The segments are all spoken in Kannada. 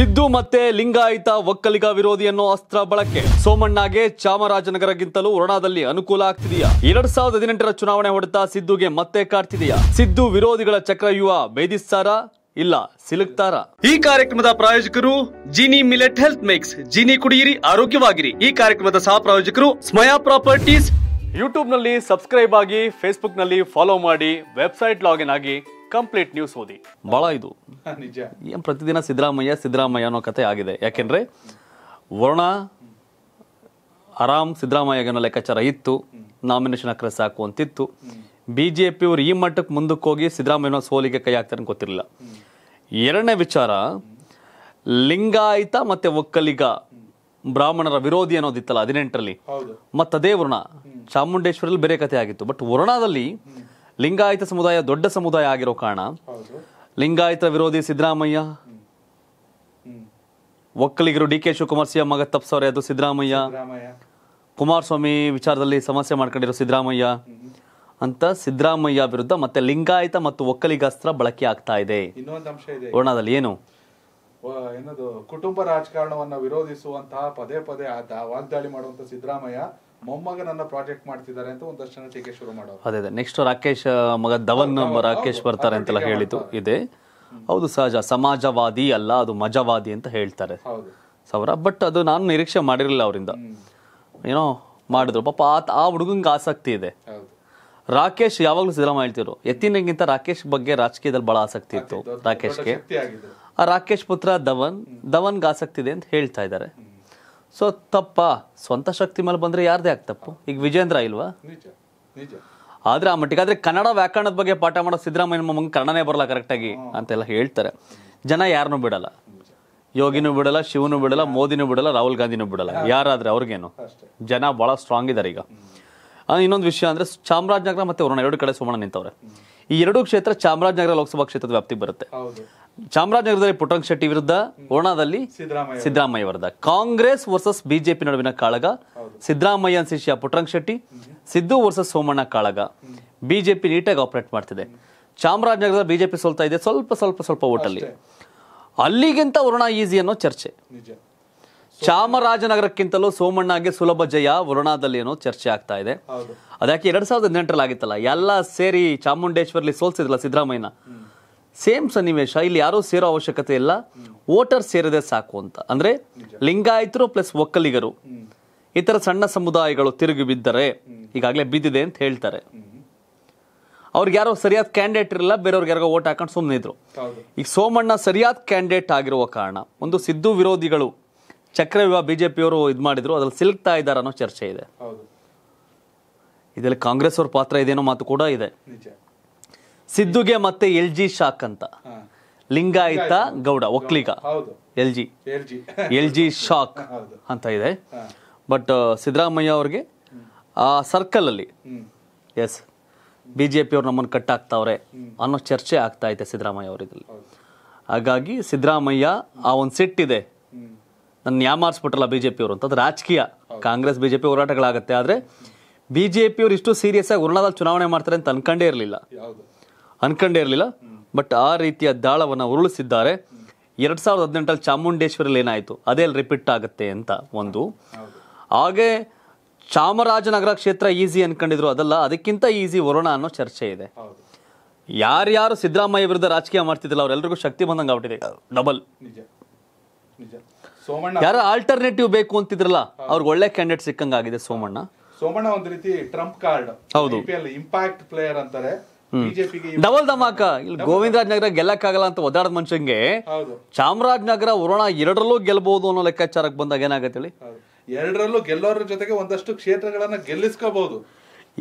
ಸಿದ್ದು ಮತ್ತೆ ಲಿಂಗಾಯಿತ ಒಕ್ಕಲಿಗ ವಿರೋಧಿ ಅನ್ನೋ ಅಸ್ತ್ರ ಬಳಕೆ ಸೋಮಣ್ಣಗೆ ಚಾಮರಾಜನಗರಗಿಂತಲೂ ಒರಣಾದಲ್ಲಿ ಅನುಕೂಲ ಆಗ್ತಿದೆಯಾ ಎರಡ್ ಸಾವಿರದ ಹದಿನೆಂಟರ ಚುನಾವಣೆ ಹೊಡೆತ ಸಿದ್ದುಗೆ ಮತ್ತೆ ಕಾಡ್ತಿದೆಯಾ ಸಿದ್ದು ವಿರೋಧಿಗಳ ಚಕ್ರ ಯುವ ಬೇಧಿಸ್ತಾರಾ ಇಲ್ಲ ಸಿಲುಕ್ತಾರ ಈ ಕಾರ್ಯಕ್ರಮದ ಪ್ರಾಯೋಜಕರು Jini millet health mix Jini ಕುಡಿಯಿರಿ ಆರೋಗ್ಯವಾಗಿರಿ ಈ ಕಾರ್ಯಕ್ರಮದ ಸಹ ಪ್ರಾಯೋಜಕರು ಸ್ಮಯಾ ಪ್ರಾಪರ್ಟೀಸ್ ಯೂಟ್ಯೂಬ್ನಲ್ಲಿ ಸಬ್ಸ್ಕ್ರೈಬ್ ಆಗಿ ಫೇಸ್ಬುಕ್ನಲ್ಲಿ ಫಾಲೋ ಮಾಡಿ ವೆಬ್ಸೈಟ್ ಲಾಗಿನ್ ಆಗಿ ಕಂಪ್ಲೀಟ್ ನ್ಯೂಸ್ ಓದಿ ಬಹಳ ಇದು ಏನು ಪ್ರತಿದಿನ ಸಿದ್ದರಾಮಯ್ಯ ಸಿದ್ದರಾಮಯ್ಯ ಅನ್ನೋ ಕತೆ ಆಗಿದೆ ಯಾಕೆಂದ್ರೆ ವರ್ಣ ಆರಾಮ್ ಸಿದ್ದರಾಮಯ್ಯಗನ ಲೆಕ್ಕಾಚಾರ ಇತ್ತು ನಾಮಿನೇಷನ್ ಹಾಕ್ರೆ ಸಾಕು ಅಂತಿತ್ತು ಬಿ ಜೆ ಈ ಮಟ್ಟಕ್ಕೆ ಮುಂದಕ್ಕೆ ಹೋಗಿ ಸಿದ್ದರಾಮಯ್ಯನ ಸೋಲಿಗೆ ಕೈ ಹಾಕ್ತಾರೆ ಗೊತ್ತಿರಲಿಲ್ಲ ಎರಡನೇ ವಿಚಾರ ಲಿಂಗಾಯಿತ ಮತ್ತೆ ಒಕ್ಕಲಿಗ ಬ್ರಾಹ್ಮಣರ ವಿರೋಧಿ ಅನ್ನೋದಿತ್ತಲ್ಲ ಹದಿನೆಂಟರಲ್ಲಿ ಮತ್ತದೇ ವರ್ಣ ಚಾಮುಂಡೇಶ್ವರಲ್ಲಿ ಬೇರೆ ಕಥೆ ಆಗಿತ್ತು ಬಟ್ ವರ್ಣದಲ್ಲಿ ಲಿಂಗಾಯತ ಸಮುದಾಯ ದೊಡ್ಡ ಸಮುದಾಯ ಆಗಿರೋ ಕಾರಣ ಲಿಂಗಾಯತ ವಿರೋಧಿ ಸಿದ್ದರಾಮಯ್ಯ ಒಕ್ಕಲಿಗರು ಡಿ ಕೆ ಶಿವಕುಮಾರ್ ಸಿಎಂ ಮಗ ತಪ್ಸವ್ರೆ ಅದು ಸಿದ್ದರಾಮಯ್ಯ ಕುಮಾರಸ್ವಾಮಿ ವಿಚಾರದಲ್ಲಿ ಸಮಸ್ಯೆ ಮಾಡ್ಕೊಂಡಿರೋ ಸಿದ್ದರಾಮಯ್ಯ ಅಂತ ಸಿದ್ದರಾಮಯ್ಯ ವಿರುದ್ಧ ಮತ್ತೆ ಲಿಂಗಾಯತ ಮತ್ತು ಒಕ್ಕಲಿಗಾಸ್ತ್ರ ಬಳಕೆ ಆಗ್ತಾ ಇದೆ ಒಣದಲ್ಲಿ ಏನು ಏನದು ಕುಟುಂಬ ರಾಜಕಾರಣವನ್ನು ವಿರೋಧಿಸುವಂತಹ ಪದೇ ಪದೇ ವಾಗ್ದಾಳಿ ಮಾಡುವಂತ ಸಿದ್ದರಾಮಯ್ಯ ಮೊಮ್ಮಗನನ್ನ ಪ್ರಾಜೆಕ್ಟ್ ಮಾಡ್ತಿದ್ದಾರೆ ಅಂತ ಒಂದಷ್ಟು ಜನ ಶುರು ಮಾಡೋದು ಅದೇ ಅದೇ ನೆಕ್ಸ್ಟ್ ರಾಕೇಶ್ ಮಗ ಧವನ್ ರಾಕೇಶ್ ಬರ್ತಾರೆ ಅಂತೆಲ್ಲ ಹೇಳಿತು ಇದೆ ಹೌದು ಸಹಜ ಸಮಾಜವಾದಿ ಅಲ್ಲ ಅದು ಮಜವಾದಿ ಅಂತ ಹೇಳ್ತಾರೆ ಸೌರ ಬಟ್ ಅದು ನಾನು ನಿರೀಕ್ಷೆ ಮಾಡಿರಲಿಲ್ಲ ಅವರಿಂದ ಏನೋ ಮಾಡಿದ್ರು ಪಾಪ ಆ ಹುಡುಗಂಗೆ ಆಸಕ್ತಿ ಇದೆ ರಾಕೇಶ್ ಯಾವಾಗಲೂ ಸಿದ್ದರಾಮ ಹೇಳ್ತಿದ್ರು ಎತ್ತಿನಗಿಂತ ರಾಕೇಶ್ ಬಗ್ಗೆ ರಾಜಕೀಯದಲ್ಲಿ ಬಹಳ ಆಸಕ್ತಿ ಇತ್ತು ರಾಕೇಶ್ಗೆ ಆ ರಾಕೇಶ್ ಪುತ್ರ ಧವನ್ ಧವನ್ಗೆ ಆಸಕ್ತಿ ಇದೆ ಅಂತ ಹೇಳ್ತಾ ಇದ್ದಾರೆ ಸೊ ತಪ್ಪ ಸ್ವಂತ ಶಕ್ತಿ ಮೇಲೆ ಬಂದ್ರೆ ಯಾರದೇ ಆಗ ತಪ್ಪು ಈಗ ವಿಜೇಂದ್ರ ಇಲ್ವಾ ಆದ್ರೆ ಆ ಮಟ್ಟಿಗೆ ಆದ್ರೆ ಕನ್ನಡ ವ್ಯಾಕರಣದ ಬಗ್ಗೆ ಪಾಠ ಮಾಡೋ ಸಿದ್ದರಾಮಯ್ಯ ನಮಗೆ ಕನ್ನಡನೇ ಬರಲ್ಲ ಕರೆಕ್ಟಾಗಿ ಅಂತೆಲ್ಲ ಹೇಳ್ತಾರೆ ಜನ ಯಾರನ್ನು ಬಿಡಲ್ಲ ಯೋಗಿನೂ ಬಿಡಲ್ಲ ಶಿವನು ಬಿಡಲ್ಲ ಮೋದಿನೂ ಬಿಡಲ್ಲ ರಾಹುಲ್ ಗಾಂಧಿನೂ ಬಿಡಲ್ಲ ಯಾರಾದ್ರೆ ಅವ್ರಿಗೇನು ಜನ ಬಹಳ ಸ್ಟ್ರಾಂಗ್ ಇದಾರೆ ಈಗ ಇನ್ನೊಂದು ವಿಷಯ ಅಂದ್ರೆ ಚಾಮರಾಜನಗರ ಮತ್ತೆ ಅವ್ರನ್ನ ಎರಡು ಕಡೆ ಸುಮಣ್ಣ ನಿಂತವ್ರೆ ಈ ಎರಡೂ ಕ್ಷೇತ್ರ ಚಾಮರಾಜನಗರ ಲೋಕಸಭಾ ಕ್ಷೇತ್ರದ ವ್ಯಾಪ್ತಿ ಬರುತ್ತೆ ಚಾಮರಾಜನಗರದಲ್ಲಿ ಪುಟ್ಟರಂಗ ಶೆಟ್ಟಿ ವಿರುದ್ಧ ವರ್ಣದಲ್ಲಿ ಸಿದ್ದರಾಮಯ್ಯ ವಿರುದ್ಧ ಕಾಂಗ್ರೆಸ್ ವರ್ಸಸ್ ಬಿಜೆಪಿ ನಡುವಿನ ಕಾಳಗ ಸಿದ್ದರಾಮಯ್ಯ ಶಿಷ್ಯ ಪುಟ್ಟರಂಗ ಶೆಟ್ಟಿ ಸಿದ್ದು ವರ್ಸಸ್ ಸೋಮಣ್ಣ ಕಾಳಗ ಬಿಜೆಪಿ ನೀಟಾಗಿ ಆಪರೇಟ್ ಮಾಡ್ತಿದೆ ಚಾಮರಾಜನಗರದ ಬಿಜೆಪಿ ಸೋಲ್ತಾ ಇದೆ ಸ್ವಲ್ಪ ಸ್ವಲ್ಪ ಸ್ವಲ್ಪ ಓಟಲ್ಲಿ ಅಲ್ಲಿಗಿಂತ ವರ್ಣ ಈಸಿ ಅನ್ನೋ ಚರ್ಚೆ ಚಾಮರಾಜನಗರಕ್ಕಿಂತಲೂ ಸೋಮಣ್ಣಗೆ ಸುಲಭ ಜಯ ವರುಣಾದಲ್ಲಿ ಏನೋ ಚರ್ಚೆ ಆಗ್ತಾ ಇದೆ ಅದಕ್ಕೆ ಎರಡ್ ಸಾವಿರದ ಹದಿನೆಂಟರಲ್ಲಿ ಆಗಿತ್ತಲ್ಲ ಎಲ್ಲ ಸೇರಿ ಚಾಮುಂಡೇಶ್ವರಲ್ಲಿ ಸೋಲ್ಸಿದ್ರಲ್ಲ ಸಿದ್ದರಾಮಯ್ಯನ ಸೇಮ್ ಸನ್ನಿವೇಶ ಇಲ್ಲಿ ಯಾರೂ ಸೇರೋ ಅವಶ್ಯಕತೆ ಇಲ್ಲ ವೋಟರ್ ಸೇರದೆ ಸಾಕು ಅಂತ ಅಂದ್ರೆ ಲಿಂಗಾಯತರು ಪ್ಲಸ್ ಒಕ್ಕಲಿಗರು ಇತರ ಸಣ್ಣ ಸಮುದಾಯಗಳು ತಿರುಗಿ ಬಿದ್ದರೆ ಈಗಾಗಲೇ ಬಿದ್ದಿದೆ ಅಂತ ಹೇಳ್ತಾರೆ ಅವ್ರಿಗೆ ಯಾರೋ ಸರಿಯಾದ ಕ್ಯಾಂಡಿಡೇಟ್ ಇರಲ್ಲ ಬೇರೆಯವ್ರಿಗೆ ಯಾರಿಗೋ ಓಟ್ ಹಾಕೊಂಡು ಇದ್ರು ಈಗ ಸೋಮಣ್ಣ ಸರಿಯಾದ ಕ್ಯಾಂಡಿಡೇಟ್ ಆಗಿರುವ ಕಾರಣ ಒಂದು ಸಿದ್ದು ವಿರೋಧಿಗಳು ಚಕ್ರ ವಿವಾಹ ಬಿಜೆಪಿಯವರು ಇದು ಮಾಡಿದ್ರು ಅದ್ರಲ್ಲಿ ಸಿಲುಕ್ತಾ ಇದ್ದಾರೆ ಅನ್ನೋ ಚರ್ಚೆ ಇದೆ ಇದರಲ್ಲಿ ಕಾಂಗ್ರೆಸ್ ಅವ್ರ ಪಾತ್ರ ಇದೇನೋ ಮಾತು ಕೂಡ ಇದೆ ಸಿದ್ದುಗೆ ಮತ್ತೆ ಎಲ್ ಜಿ ಶಾಕ್ ಅಂತ Lingayat Gowda Okkaliga L G L G shock ಅಂತ ಇದೆ ಬಟ್ ಸಿದ್ದರಾಮಯ್ಯ ಅವ್ರಿಗೆ ಆ ಸರ್ಕಲ್ ಅಲ್ಲಿ ಎಸ್ ಬಿ ಜೆ ಪಿ ಅವ್ರು ನಮ್ಮನ್ನು ಕಟ್ಟಾಕ್ತಾವ್ರೆ ಅನ್ನೋ ಚರ್ಚೆ ಆಗ್ತಾ ಇದೆ ಸಿದ್ದರಾಮಯ್ಯ ಅವರಿದ್ರಲ್ಲಿ ಹಾಗಾಗಿ ಸಿದ್ದರಾಮಯ್ಯ ಆ ಒಂದು ಸಿಟ್ಟಿದೆ ನನ್ನ ಯಾಮಾರಿಸ್ಬಿಟ್ರಲ್ಲ ಬಿ ಜೆ ಪಿಯವರು ಅಂತ ಅದು ರಾಜಕೀಯ ಕಾಂಗ್ರೆಸ್ ಬಿ ಜೆ ಪಿ ಹೋರಾಟಗಳಾಗುತ್ತೆ ಆದರೆ ಬಿ ಜೆ ಪಿಯವರು ಇಷ್ಟು ಸೀರಿಯಸ್ ಆಗಿ ಉರುಳಾದಲ್ಲಿ ಚುನಾವಣೆ ಮಾಡ್ತಾರೆ ಅಂತ ಅನ್ಕೊಂಡೇ ಇರಲಿಲ್ಲ ಅನ್ಕೊಂಡೇ ಇರಲಿಲ್ಲ ಬಟ್ ಆ ರೀತಿಯ ದಾಳವನ್ನು ಉರುಳಿಸಿದ್ದಾರೆ ಎರಡು ಸಾವಿರದ ಹದಿನೆಂಟಲ್ಲಿ ಚಾಮುಂಡೇಶ್ವರಲ್ಲಿ ಏನಾಯಿತು ಅದೇ ರಿಪೀಟ್ ಆಗುತ್ತೆ ಅಂತ ಒಂದು ಹಾಗೆ ಚಾಮರಾಜನಗರ ಕ್ಷೇತ್ರ ಈಸಿ ಅನ್ಕೊಂಡಿದ್ರು ಅದಲ್ಲ ಅದಕ್ಕಿಂತ ಈಸಿ ವರುಣ ಅನ್ನೋ ಚರ್ಚೆ ಇದೆ ಯಾರ್ಯಾರು ಸಿದ್ದರಾಮಯ್ಯ ವಿರುದ್ಧ ರಾಜಕೀಯ ಮಾಡ್ತಿದ್ದಿಲ್ಲ ಅವರೆಲ್ಲರಿಗೂ ಶಕ್ತಿ ಬಂದಂಗೆ ಆಗ್ಬಿಟ್ಟಿದೆ ಡಬಲ್ ಯಾರ ಆಲ್ಟರ್ನೇಟಿವ್ ಬೇಕು ಅಂತಿದ್ರಲ್ಲ ಅವ್ರಿಗೆ ಒಳ್ಳೆ ಕ್ಯಾಂಡಿಡೇಟ್ ಸಿಕ್ಕಂಗಾಗಿದೆ ಸೋಮಣ್ಣ ಸೋಮಣ್ಣ ಒಂದ್ ರೀತಿ ಟ್ರಂಪ್ ಕಾರ್ಡ್ ಹೌದು ಇಂಪ್ಯಾಕ್ಟ್ ಪ್ಲೇಯರ್ ಅಂತಾರೆ ಡಬಲ್ ಧಮಾಕ ಇಲ್ಲಿ ಗೋವಿಂದರಾಜನಗರ ಗೆಲ್ಲಕ್ಕಾಗಲ್ಲ ಅಂತ ಒದ್ದಾಡದ ಮನುಷ್ಯಂಗೆ ಚಾಮರಾಜನಗರ ವರುಣ ಎರಡರಲ್ಲೂ ಗೆಲ್ಲಬಹುದು ಅನ್ನೋ ಲೆಕ್ಕಾಚಾರಕ್ಕೆ ಬಂದಾಗ ಏನಾಗತ್ತೆ ಹೇಳಿ ಎರಡರಲ್ಲೂ ಗೆಲ್ಲೋರ ಜೊತೆಗೆ ಒಂದಷ್ಟು ಕ್ಷೇತ್ರಗಳನ್ನ ಗೆಲ್ಲಿಸ್ಕೋಬಹುದು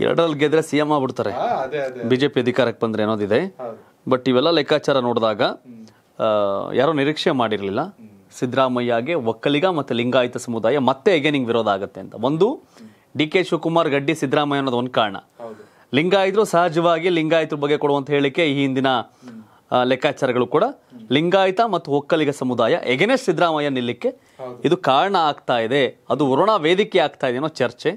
ಎರಡರಲ್ಲಿ ಗೆದ್ರೆ ಸಿಎಂ ಆಗ್ಬಿಡ್ತಾರೆ ಬಿಜೆಪಿ ಅಧಿಕಾರಕ್ಕೆ ಬಂದ್ರೆ ಅನ್ನೋದಿದೆ ಬಟ್ ಇವೆಲ್ಲ ಲೆಕ್ಕಾಚಾರ ನೋಡಿದಾಗ ಯಾರೋ ನಿರೀಕ್ಷೆ ಮಾಡಿರಲಿಲ್ಲ ಸಿದ್ದರಾಮಯ್ಯಗೆ ಒಕ್ಕಲಿಗ ಮತ್ತು ಲಿಂಗಾಯತ ಸಮುದಾಯ ಮತ್ತೆ ಎಗೇನಿಂಗ್ ವಿರೋಧ ಆಗುತ್ತೆ ಅಂತ ಒಂದು ಡಿ ಕೆ ಶಿವಕುಮಾರ್ ಗಡ್ಡಿ ಸಿದ್ದರಾಮಯ್ಯ ಅನ್ನೋದು ಒಂದು ಕಾರಣ ಲಿಂಗಾಯತರು ಸಹಜವಾಗಿ ಲಿಂಗಾಯತರ ಬಗ್ಗೆ ಕೊಡುವಂತ ಹೇಳಿಕೆ ಈ ಹಿಂದಿನ ಲೆಕ್ಕಾಚಾರಗಳು ಕೂಡ ಲಿಂಗಾಯತ ಮತ್ತು ಒಕ್ಕಲಿಗ ಸಮುದಾಯ ಎಗೇನೆಸ್ಟ್ ಸಿದ್ದರಾಮಯ್ಯ ನಿಲ್ಲಕ್ಕೆ ಇದು ಕಾರಣ ಆಗ್ತಾ ಇದೆ ಅದು ವರುಣ ವೇದಿಕೆ ಆಗ್ತಾ ಇದೆ ಅನ್ನೋ ಚರ್ಚೆ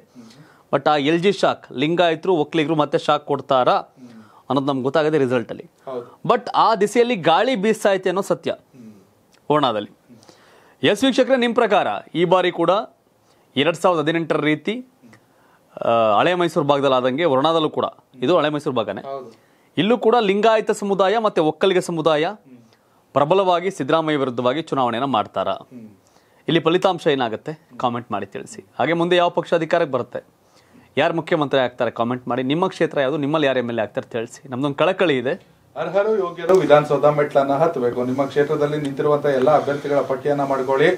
ಬಟ್ ಆ ಎಲ್ ಜಿ ಶಾಕ್ ಲಿಂಗಾಯತರು ಒಕ್ಕಲಿಗರು ಮತ್ತೆ ಶಾಕ್ ಕೊಡ್ತಾರಾ ಅನ್ನೋದು ನಮ್ಗೆ ಗೊತ್ತಾಗದೆ ಅಲ್ಲಿ ಬಟ್ ಆ ದಿಸೆಯಲ್ಲಿ ಗಾಳಿ ಬೀಸ್ತಾ ಐತೆ ಅನ್ನೋ ಸತ್ಯ ವರುಣಾದಲ್ಲಿ ಎಸ್ ವೀಕ್ಷಕರೇ ನಿಮ್ಮ ಪ್ರಕಾರ ಈ ಬಾರಿ ಕೂಡ ಎರಡು ಸಾವಿರದ ಹದಿನೆಂಟರ ರೀತಿ ಹಳೆ ಮೈಸೂರು ಭಾಗದಲ್ಲಿ ಆದಂಗೆ ವರ್ಣಾದಲ್ಲೂ ಕೂಡ ಇದು ಹಳೆ ಮೈಸೂರು ಭಾಗನೇ ಇಲ್ಲೂ ಕೂಡ ಲಿಂಗಾಯತ ಸಮುದಾಯ ಮತ್ತು ಒಕ್ಕಲಿಗ ಸಮುದಾಯ ಪ್ರಬಲವಾಗಿ ಸಿದ್ದರಾಮಯ್ಯ ವಿರುದ್ಧವಾಗಿ ಚುನಾವಣೆಯನ್ನು ಮಾಡ್ತಾರ ಇಲ್ಲಿ ಫಲಿತಾಂಶ ಏನಾಗುತ್ತೆ ಕಾಮೆಂಟ್ ಮಾಡಿ ತಿಳಿಸಿ ಹಾಗೆ ಮುಂದೆ ಯಾವ ಪಕ್ಷ ಅಧಿಕಾರಕ್ಕೆ ಬರುತ್ತೆ ಯಾರು ಮುಖ್ಯಮಂತ್ರಿ ಆಗ್ತಾರೆ ಕಾಮೆಂಟ್ ಮಾಡಿ ನಿಮ್ಮ ಕ್ಷೇತ್ರ ಯಾವುದು ನಿಮ್ಮಲ್ಲಿ ಯಾರು ಎಮ್ ಎಲ್ ಎ ಆಗ್ತಾರೆ ತಿಳಿಸಿ ನಮ್ಮದೊಂದು ಕಳಕಳಿ ಇದೆ ಅರ್ಹರು ಯೋಗ್ಯರು ವಿಧಾನಸೌಧ ಮೆಟ್ಲನ್ನ ಹತ್ತಬೇಕು ನಿಮ್ಮ ಕ್ಷೇತ್ರದಲ್ಲಿ ನಿಂತಿರುವಂತಹ ಎಲ್ಲ ಅಭ್ಯರ್ಥಿಗಳ ಪಟ್ಟಿಯನ್ನ ಮಾಡಿಕೊಳ್ಳಿ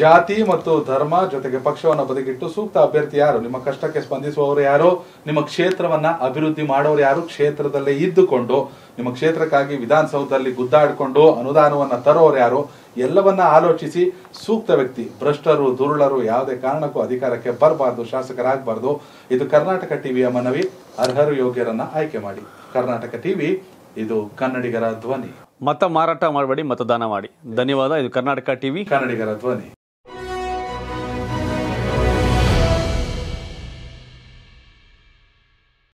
ಜಾತಿ ಮತ್ತು ಧರ್ಮ ಜೊತೆಗೆ ಪಕ್ಷವನ್ನು ಬದಿಗಿಟ್ಟು ಸೂಕ್ತ ಅಭ್ಯರ್ಥಿ ಯಾರು ನಿಮ್ಮ ಕಷ್ಟಕ್ಕೆ ಸ್ಪಂದಿಸುವವರು ಯಾರು ನಿಮ್ಮ ಕ್ಷೇತ್ರವನ್ನ ಅಭಿವೃದ್ಧಿ ಮಾಡೋರು ಯಾರು ಕ್ಷೇತ್ರದಲ್ಲೇ ಇದ್ದುಕೊಂಡು ನಿಮ್ಮ ಕ್ಷೇತ್ರಕ್ಕಾಗಿ ವಿಧಾನಸೌಧದಲ್ಲಿ ಗುದ್ದಾಡಿಕೊಂಡು ಅನುದಾನವನ್ನ ತರೋರು ಯಾರು ಎಲ್ಲವನ್ನ ಆಲೋಚಿಸಿ ಸೂಕ್ತ ವ್ಯಕ್ತಿ ಭ್ರಷ್ಟರು ದುರುಳರು ಯಾವುದೇ ಕಾರಣಕ್ಕೂ ಅಧಿಕಾರಕ್ಕೆ ಬರಬಾರ್ದು ಶಾಸಕರಾಗಬಾರ್ದು ಇದು ಕರ್ನಾಟಕ ಟಿವಿಯ ಮನವಿ ಅರ್ಹರು ಯೋಗ್ಯರನ್ನ ಆಯ್ಕೆ ಮಾಡಿ ಕರ್ನಾಟಕ ಟಿವಿ ಇದು ಕನ್ನಡಿಗರ ಧ್ವನಿ ಮತ ಮಾರಾಟ ಮಾಡಬೇಡಿ ಮತದಾನ ಮಾಡಿ ಧನ್ಯವಾದ ಇದು ಕರ್ನಾಟಕ ಟಿವಿ ಕನ್ನಡಿಗರ ಧ್ವನಿ